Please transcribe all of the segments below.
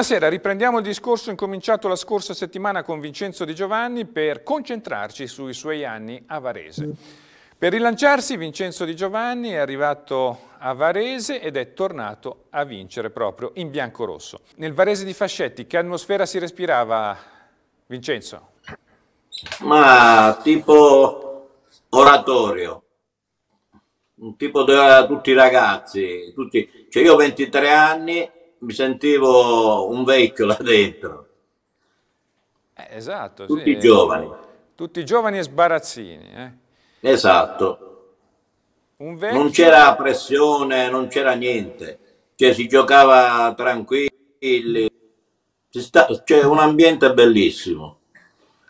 Buonasera, riprendiamo il discorso incominciato la scorsa settimana con Vincenzo Di Giovanni per concentrarci sui suoi anni a Varese. Per rilanciarsi Vincenzo Di Giovanni è arrivato a Varese ed è tornato a vincere proprio in bianco-rosso. Nel Varese di Fascetti che atmosfera si respirava Vincenzo? Ma tipo oratorio, un tipo da tutti i ragazzi, tutti... Cioè, io ho 23 anni mi sentivo un vecchio là dentro. Eh, esatto. Tutti sì. giovani. Tutti giovani e sbarazzini. Eh. Esatto. Vecchio... Non c'era pressione, non c'era niente. Cioè, si giocava tranquilli. Sta... C'è un ambiente bellissimo.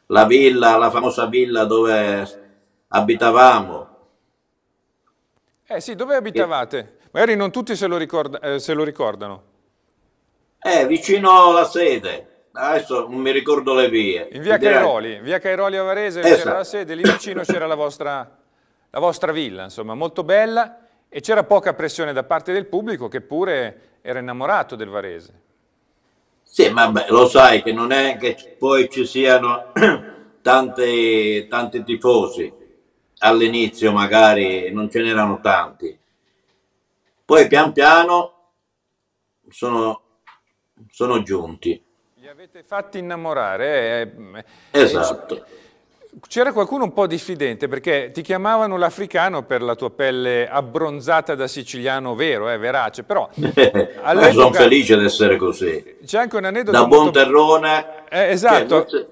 La villa, la famosa villa dove abitavamo. Eh sì, dove abitavate? Magari non tutti se lo, ricorda... eh, se lo ricordano. È eh, vicino alla sede adesso non mi ricordo le vie. In via Cairoli, via Cairoli a Varese esatto. c'era la esatto. sede, lì vicino c'era la vostra, la vostra villa, insomma, molto bella e c'era poca pressione da parte del pubblico che pure era innamorato del Varese. Sì, ma beh, lo sai che non è che poi ci siano tanti, tanti tifosi, all'inizio magari non ce n'erano tanti, poi pian piano sono sono giunti. Li avete fatti innamorare. Eh? eh, eh, eh esatto. C'era qualcuno un po' diffidente perché ti chiamavano l'africano per la tua pelle abbronzata da siciliano vero, eh, verace, però... Eh, sono felice di essere così. C'è anche un aneddoto... Da buon terrone... Eh, esatto. Che...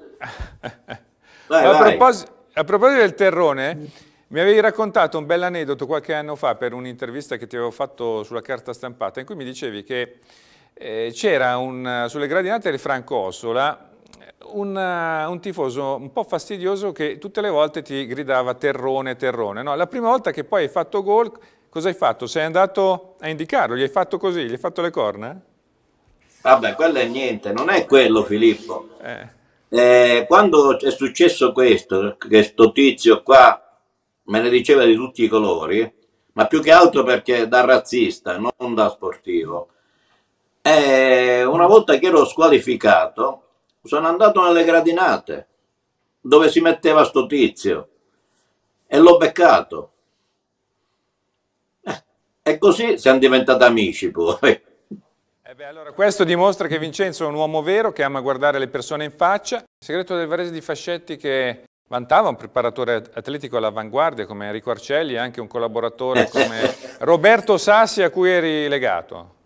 vai, a, proposito, a, proposito, del terrone, mi avevi raccontato un bell'aneddoto qualche anno fa per un'intervista che ti avevo fatto sulla carta stampata in cui mi dicevi che eh, c'era sulle gradinate del Franco Ossola un, eh, un, tifoso un po' fastidioso che tutte le volte ti gridava terrone, terrone. No, la prima volta che poi hai fatto gol, cosa hai fatto? Sei andato a indicarlo, gli hai fatto così, gli hai fatto le corna? Vabbè, quello è niente, non è quello Filippo. Eh. Eh, quando è successo questo, che sto tizio qua me ne diceva di tutti i colori, ma più che altro perché da razzista, non da sportivo, e eh, una volta che ero squalificato, sono andato nelle gradinate dove si metteva sto tizio e l'ho beccato. Eh, e così siamo diventati amici poi. Eh beh, allora, questo dimostra che Vincenzo è un uomo vero che ama guardare le persone in faccia. Il segreto del Varese di Fascetti che vantava un preparatore atletico all'avanguardia come Enrico Arcelli e anche un collaboratore come Roberto Sassi a cui eri legato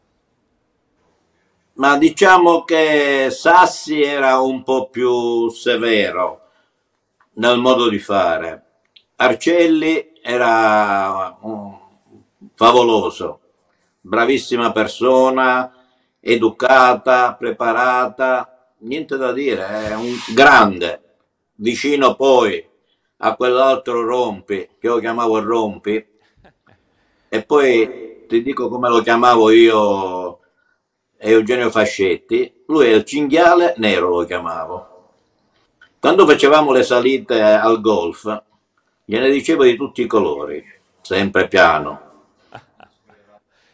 ma diciamo che Sassi era un po' più severo nel modo di fare. Arcelli era um, favoloso, bravissima persona, educata, preparata, niente da dire, è un grande, vicino poi a quell'altro Rompi, che io chiamavo Rompi, e poi ti dico come lo chiamavo io Eugenio Fascetti, lui è il cinghiale nero, lo chiamavo. Quando facevamo le salite al golf, gliene dicevo di tutti i colori, sempre piano.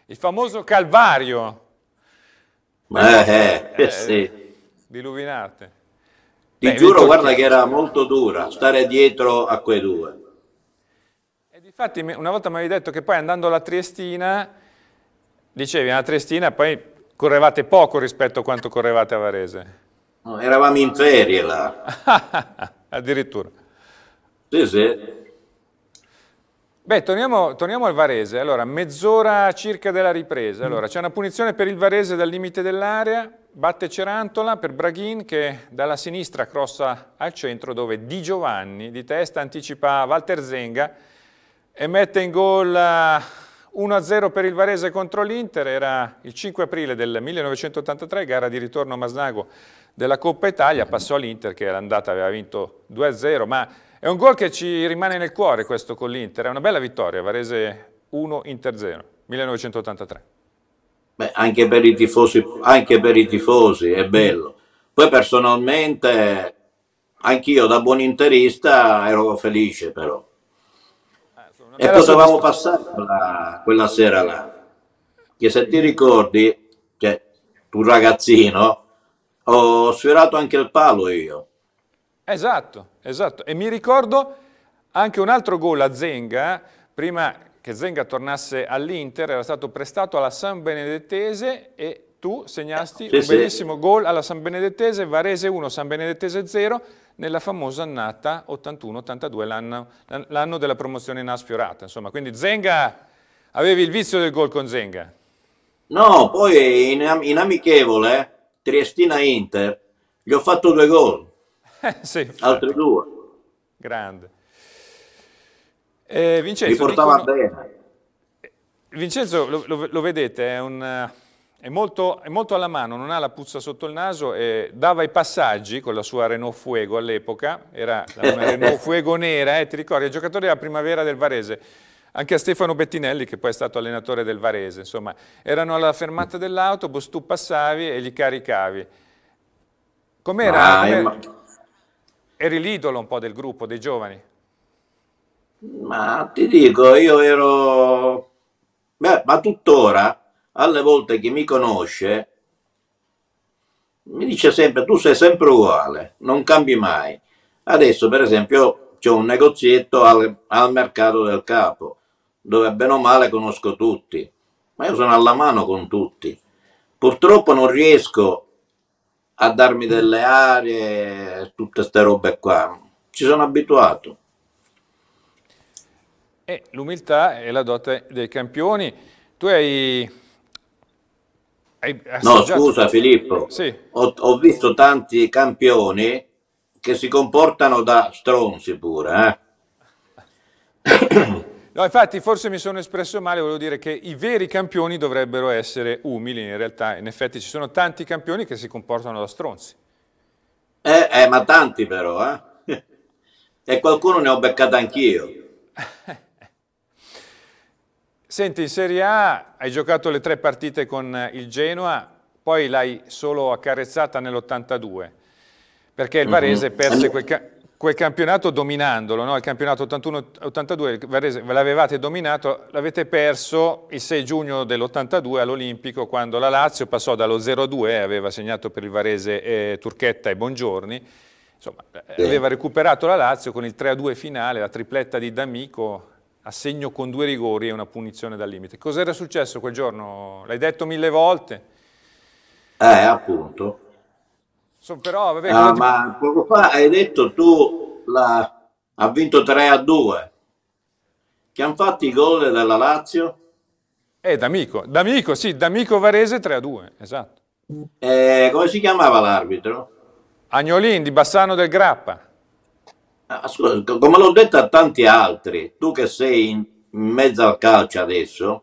Il famoso calvario. Ma eh, eh, eh, eh sì. Di Ti Beh, giuro, guarda che era molto dura stare dietro a quei due. E infatti, una volta mi avevi detto che poi andando alla Triestina, dicevi alla ah, Triestina poi correvate poco rispetto a quanto correvate a Varese. No, eravamo in ferie là. Addirittura. Sì, sì. Beh, torniamo, torniamo, al Varese. Allora, mezz'ora circa della ripresa. Allora, c'è una punizione per il Varese dal limite dell'area, batte Cerantola per Braghin che dalla sinistra crossa al centro dove Di Giovanni di testa anticipa Walter Zenga e mette in gol eh, 1-0 per il Varese contro l'Inter, era il 5 aprile del 1983, gara di ritorno a Masnago della Coppa Italia, passò all'Inter che l'andata aveva vinto 2-0, ma è un gol che ci rimane nel cuore questo con l'Inter, è una bella vittoria, Varese 1-Inter 0, 1983. Beh, anche, per tifosi, anche per i tifosi è bello. Poi personalmente, anch'io da buon interista ero felice però e cosa soddisf- avevamo passato quella sera là? Che se ti ricordi, che tu ragazzino, ho sfiorato anche il palo io. Esatto, esatto. E mi ricordo anche un altro gol a Zenga, eh. prima che Zenga tornasse all'Inter, era stato prestato alla San Benedettese e tu segnasti sì, un bellissimo sì. gol alla San Benedettese, Varese 1, San Benedettese 0, nella famosa annata 81-82, l'anno, della promozione in Asfiorata. Insomma, quindi Zenga, avevi il vizio del gol con Zenga. No, poi in, in amichevole, Triestina-Inter, gli ho fatto due gol. Eh, sì, Altri due. Grande. Eh, Vincenzo, Mi portava dicono... bene. Vincenzo, lo, lo, lo vedete, è un è molto, è molto, alla mano, non ha la puzza sotto il naso, eh, dava i passaggi con la sua Renault Fuego all'epoca, era una Renault Fuego nera, eh, ti ricordi, è giocatore della primavera del Varese, anche a Stefano Bettinelli che poi è stato allenatore del Varese, insomma, erano alla fermata dell'autobus, tu passavi e li caricavi. Com'era? Ah, com Eri l'idolo un po' del gruppo, dei giovani? Ma ti dico, io ero... Beh, ma tuttora alle volte chi mi conosce mi dice sempre tu sei sempre uguale, non cambi mai. Adesso per esempio c'è un negozietto al, al, mercato del capo dove bene o male conosco tutti, ma io sono alla mano con tutti. Purtroppo non riesco a darmi delle aree, tutte queste robe qua, ci sono abituato. E l'umiltà è la dote dei campioni. Tu hai hai, hai no, scusa Filippo, sì. ho, ho, visto tanti campioni che si comportano da stronzi pure. Eh? No, infatti forse mi sono espresso male, volevo dire che i veri campioni dovrebbero essere umili, in realtà in effetti ci sono tanti campioni che si comportano da stronzi. Eh, eh ma tanti però, eh? E qualcuno ne ho beccato anch'io. Senti, in Serie A hai giocato le tre partite con eh, il Genoa, poi l'hai solo accarezzata nell'82, perché il mhm. Varese mm -hmm. perse quel, ca quel, campionato dominandolo, no? il campionato 81-82, ve l'avevate dominato, l'avete perso il 6 giugno dell'82 all'Olimpico, quando la Lazio passò dallo 0-2, eh, aveva segnato per il Varese eh, Turchetta e Bongiorni, Insomma, eh, aveva recuperato la Lazio con il 3-2 finale, la tripletta di D'Amico, a segno con due rigori e una punizione dal limite. Cos'era successo quel giorno? L'hai detto mille volte. Eh, appunto. So, però, vabbè, ah, ti... Ma poco fa hai detto tu la... ha vinto 3 a 2. Che hanno fatto i gol della Lazio? Eh, D'Amico, D'Amico, sì, D'Amico Varese 3 a 2, esatto. Eh, come si chiamava l'arbitro? Agnolin di Bassano del Grappa. Ascolta, ah, come l'ho detto a tanti altri, tu che sei in mezzo al calcio adesso,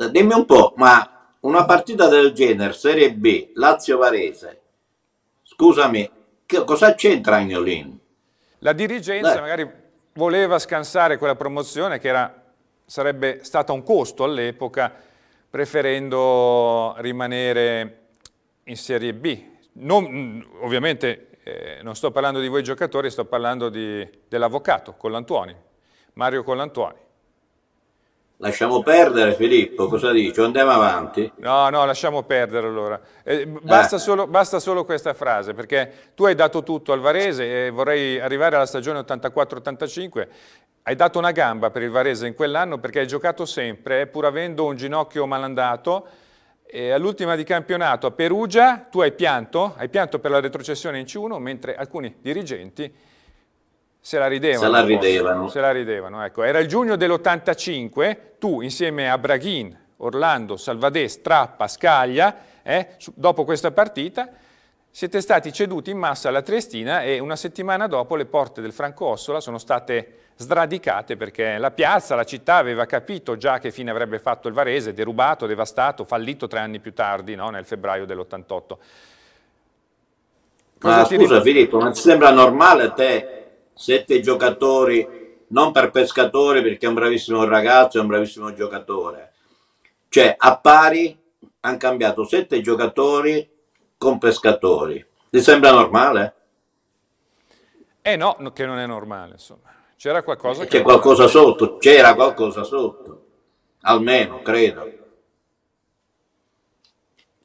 eh, dimmi un po', ma una partita del genere, Serie B, Lazio-Varese, scusami, che, cosa c'entra Agnolin? La dirigenza Beh. magari voleva scansare quella promozione che era, sarebbe stata un costo all'epoca, preferendo rimanere in Serie B. Non, ovviamente eh, non sto parlando di voi giocatori, sto parlando dell'avvocato Collantuoni, Mario Collantuoni. Lasciamo perdere Filippo, cosa dici? Andiamo avanti. No, no, lasciamo perdere allora. Eh, basta, eh. Solo, basta, Solo, questa frase, perché tu hai dato tutto al Varese e vorrei arrivare alla stagione 84-85. Hai dato una gamba per il Varese in quell'anno perché hai giocato sempre, eh, pur avendo un ginocchio malandato, all'ultima di campionato a Perugia tu hai pianto, hai pianto per la retrocessione in C1, mentre alcuni dirigenti se la ridevano. Se la ridevano. Se la ridevano ecco. Era il giugno dell'85, tu insieme a Braghin, Orlando, Salvadè, Strappa, Scaglia, eh, dopo questa partita siete stati ceduti in massa alla Triestina e una settimana dopo le porte del Franco Ossola sono state sradicate perché la piazza, la città aveva capito già che fine avrebbe fatto il Varese, derubato, devastato, fallito tre anni più tardi, no? nel febbraio dell'88. Ma scusa Filippo, ma ti sembra normale a te, sette giocatori, non per pescatore perché è un bravissimo ragazzo, è un bravissimo giocatore, cioè a pari hanno cambiato sette giocatori con pescatori. Ti sembra normale? Eh no, che non è normale, insomma. C'era qualcosa C'è che... C'è qualcosa sotto, c'era qualcosa sotto, almeno, credo.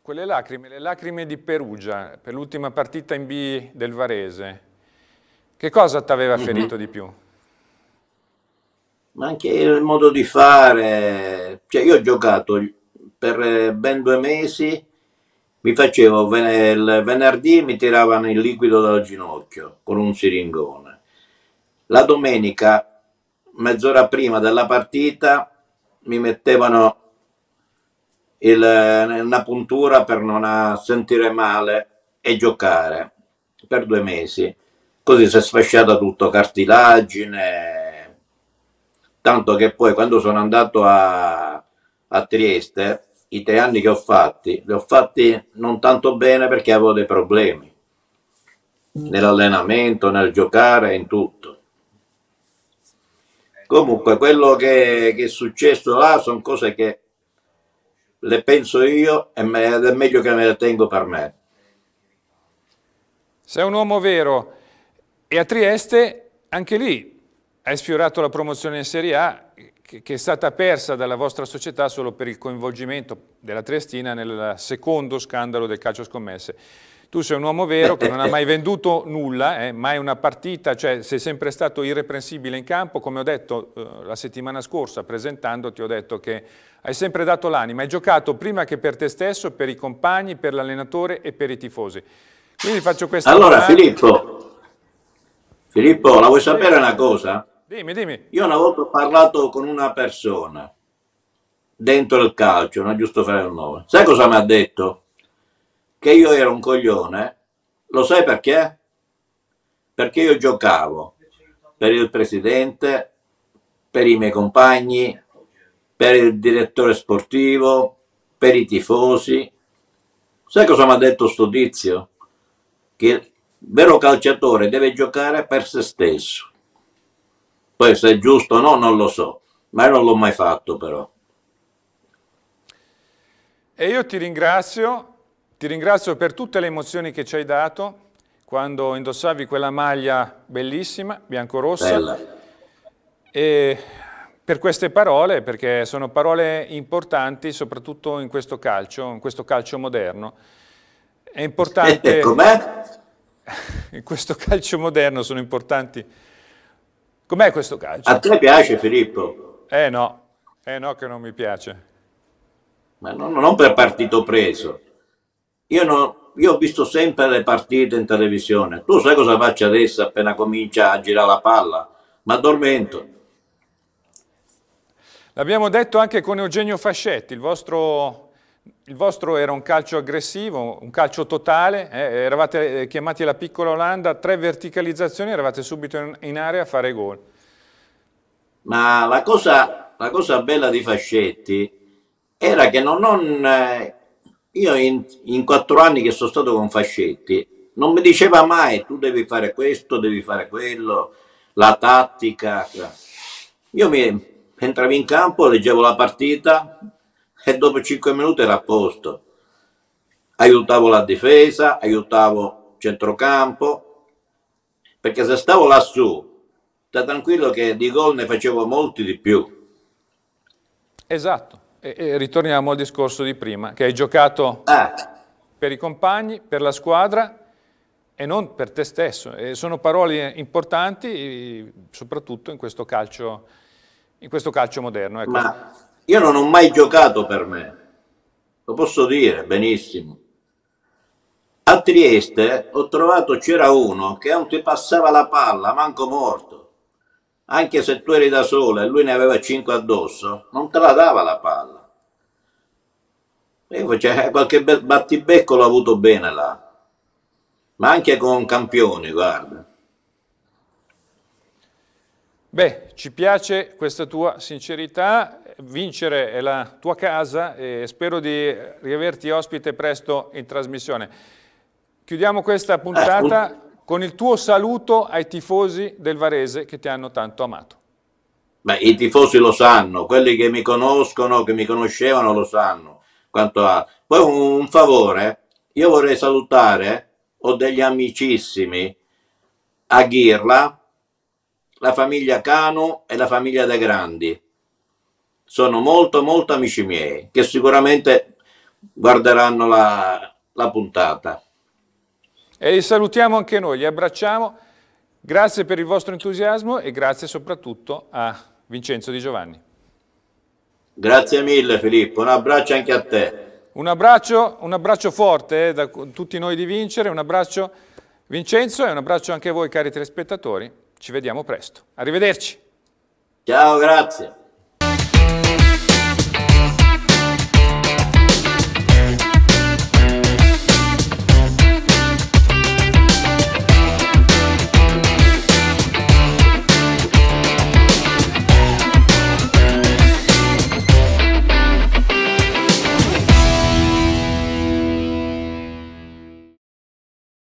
Quelle lacrime, le lacrime di Perugia, per l'ultima partita in B del Varese, che cosa ti aveva mhm. ferito mm-hmm. di più? Ma anche il modo di fare. Cioè, io ho giocato per eh, ben due mesi mi facevo il venerdì mi tiravano il liquido dal ginocchio con un siringone. La domenica, mezz'ora prima della partita, mi mettevano il, una puntura per non sentire male e giocare per due mesi. Così si è sfasciata tutto, cartilagine, tanto che poi quando sono andato a, a Trieste i tre anni che ho fatti, li ho fatti non tanto bene perché avevo dei problemi nell'allenamento, nel giocare, in tutto. Comunque quello che, che è successo là sono cose che le penso io ed è meglio che me le tengo per me. Sei un uomo vero e a Trieste anche lì hai sfiorato la promozione in Serie A che, è stata persa dalla vostra società solo per il coinvolgimento della Triestina nel secondo scandalo del calcio scommesse. Tu sei un uomo vero che non ha mai venduto nulla, eh, mai una partita, cioè sei sempre stato irreprensibile in campo, come ho detto eh, la settimana scorsa presentandoti, ho detto che hai sempre dato l'anima, hai giocato prima che per te stesso, per i compagni, per l'allenatore e per i tifosi. Quindi faccio questa Allora domanda. Filippo, Filippo, la vuoi sapere una cosa? Dimmi, dimmi. Io una volta ho parlato con una persona dentro il calcio, non è giusto fare il nome. Sai cosa mi ha detto? Che io ero un coglione. Lo sai perché? Perché io giocavo per il presidente, per i miei compagni, per il direttore sportivo, per i tifosi. Sai cosa mi ha detto sto tizio? Che il vero calciatore deve giocare per se stesso poi se è giusto o no non lo so, ma non l'ho mai fatto però. E io ti ringrazio, ti ringrazio per tutte le emozioni che ci hai dato quando indossavi quella maglia bellissima, biancorossa. Bella. E per queste parole, perché sono parole importanti soprattutto in questo calcio, in questo calcio moderno. È importante... Eh, com'è? In questo calcio moderno sono importanti Com'è questo calcio? A te piace Filippo? Eh no, eh no che non mi piace. Ma non, non per partito preso. Io, non, io ho visto sempre le partite in televisione. Tu sai cosa faccio adesso appena comincia a girare la palla? Ma addormento. L'abbiamo detto anche con Eugenio Fascetti, il vostro il vostro era un calcio aggressivo, un calcio totale, eh, eravate eh, chiamati alla piccola Olanda, tre verticalizzazioni, eravate subito in, in area a fare gol. Ma la cosa, la cosa, bella di Fascetti era che non, non eh, io in, in quattro anni che sono stato con Fascetti non mi diceva mai tu devi fare questo, devi fare quello, la tattica. Io mi entravo in campo, leggevo la partita, e dopo cinque minuti era a posto. Aiutavo la difesa, aiutavo centrocampo, perché se stavo lassù, sta tranquillo che di gol ne facevo molti di più. Esatto, e, e ritorniamo al discorso di prima, che hai giocato ah. per i compagni, per la squadra e non per te stesso. E sono parole importanti, soprattutto in questo calcio, in questo calcio moderno. Ecco. Ma io non ho mai giocato per me, lo posso dire benissimo. A Trieste ho trovato, c'era uno che non ti passava la palla, manco morto. Anche se tu eri da solo e lui ne aveva cinque addosso, non te la dava la palla. Io facevo, cioè, qualche battibecco l'ho avuto bene là, ma anche con campioni, guarda. Beh, ci piace questa tua sincerità, vincere è la tua casa e spero di riaverti ospite presto in trasmissione. Chiudiamo questa puntata eh, con il tuo saluto ai tifosi del Varese che ti hanno tanto amato. Beh, I tifosi lo sanno, quelli che mi conoscono, che mi conoscevano lo sanno. Quanto a... Poi un, un favore, io vorrei salutare, ho degli amicissimi a Ghirla, la famiglia Cano e la famiglia De Grandi sono molto molto amici miei che sicuramente guarderanno la, la puntata. E li salutiamo anche noi, li abbracciamo. Grazie per il vostro entusiasmo e grazie soprattutto a Vincenzo Di Giovanni. Grazie mille Filippo, un abbraccio anche a te. Un abbraccio, un abbraccio forte eh, da tutti noi di vincere, un abbraccio Vincenzo e un abbraccio anche a voi cari telespettatori. Ci vediamo presto. Arrivederci. Ciao, grazie.